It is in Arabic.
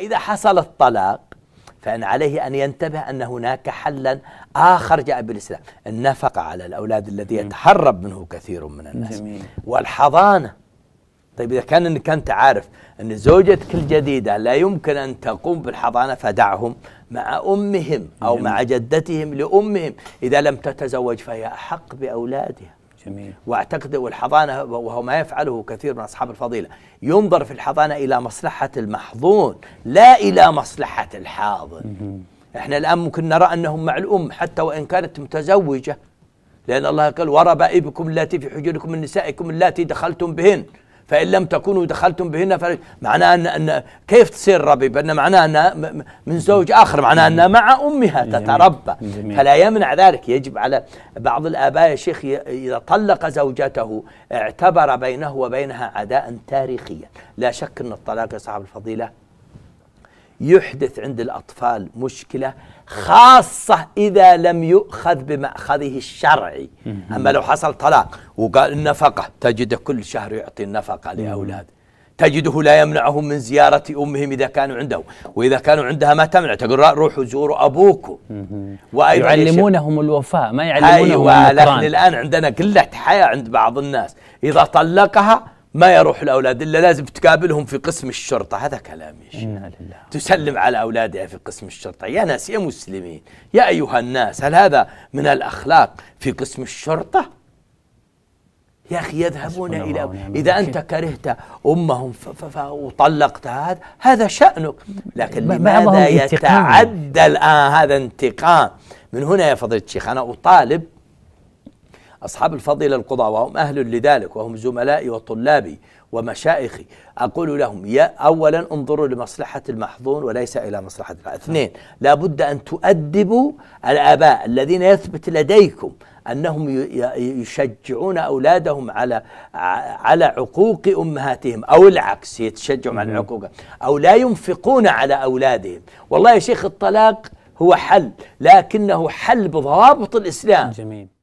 فإذا حصل الطلاق فإن عليه أن ينتبه أن هناك حلا آخر جاء بالإسلام النفقة على الأولاد الذي يتهرب منه كثير من الناس جميل. والحضانة طيب إذا كان أنك أنت عارف أن زوجتك الجديدة لا يمكن أن تقوم بالحضانة فدعهم مع أمهم أو مع جدتهم لأمهم إذا لم تتزوج فهي أحق بأولادها جميل. واعتقد والحضانه وهو ما يفعله كثير من اصحاب الفضيله ينظر في الحضانه الى مصلحه المحظون لا الى مصلحه الحاضن احنا الان ممكن نرى انهم مع الام حتى وان كانت متزوجه لان الله قال وربائبكم اللاتي في حجوركم من نسائكم اللاتي دخلتم بهن فإن لم تكونوا دخلتم بهن معناه أن أن كيف تصير ربي بان معناه أنها من زوج آخر معناه أنها مع أمها تتربى فلا يمنع ذلك يجب على بعض الآباء يا شيخ إذا طلق زوجته اعتبر بينه وبينها عداء تاريخيا لا شك أن الطلاق يا صاحب الفضيلة يحدث عند الأطفال مشكلة خاصة إذا لم يؤخذ بمأخذه الشرعي أما لو حصل طلاق وقال النفقة تجده كل شهر يعطي النفقة لأولاده تجده لا يمنعهم من زيارة أمهم إذا كانوا عنده وإذا كانوا عندها ما تمنع تقول روحوا زوروا أبوكم يعلمونهم الوفاء ما يعلمونهم أيوة لكن الآن عندنا قلة حياة عند بعض الناس إذا طلقها ما يروح الاولاد الا لازم تقابلهم في قسم الشرطه هذا كلام يا شيخ لله تسلم على اولادها في قسم الشرطه يا ناس يا مسلمين يا ايها الناس هل هذا من الاخلاق في قسم الشرطه يا اخي يذهبون الى اذا انت كرهت امهم وطلقتها هذا هذا شانك لكن لماذا يتعدى الان هذا انتقام من هنا يا فضيله الشيخ انا اطالب أصحاب الفضيلة القضاء وهم أهل لذلك وهم زملائي وطلابي ومشايخي أقول لهم يا أولا انظروا لمصلحة المحظون وليس إلى مصلحة اثنين لابد أن تؤدبوا الآباء الذين يثبت لديكم انهم يشجعون اولادهم على على عقوق امهاتهم او العكس يتشجعون على عقوق او لا ينفقون على اولادهم والله يا شيخ الطلاق هو حل لكنه حل بضوابط الاسلام جميل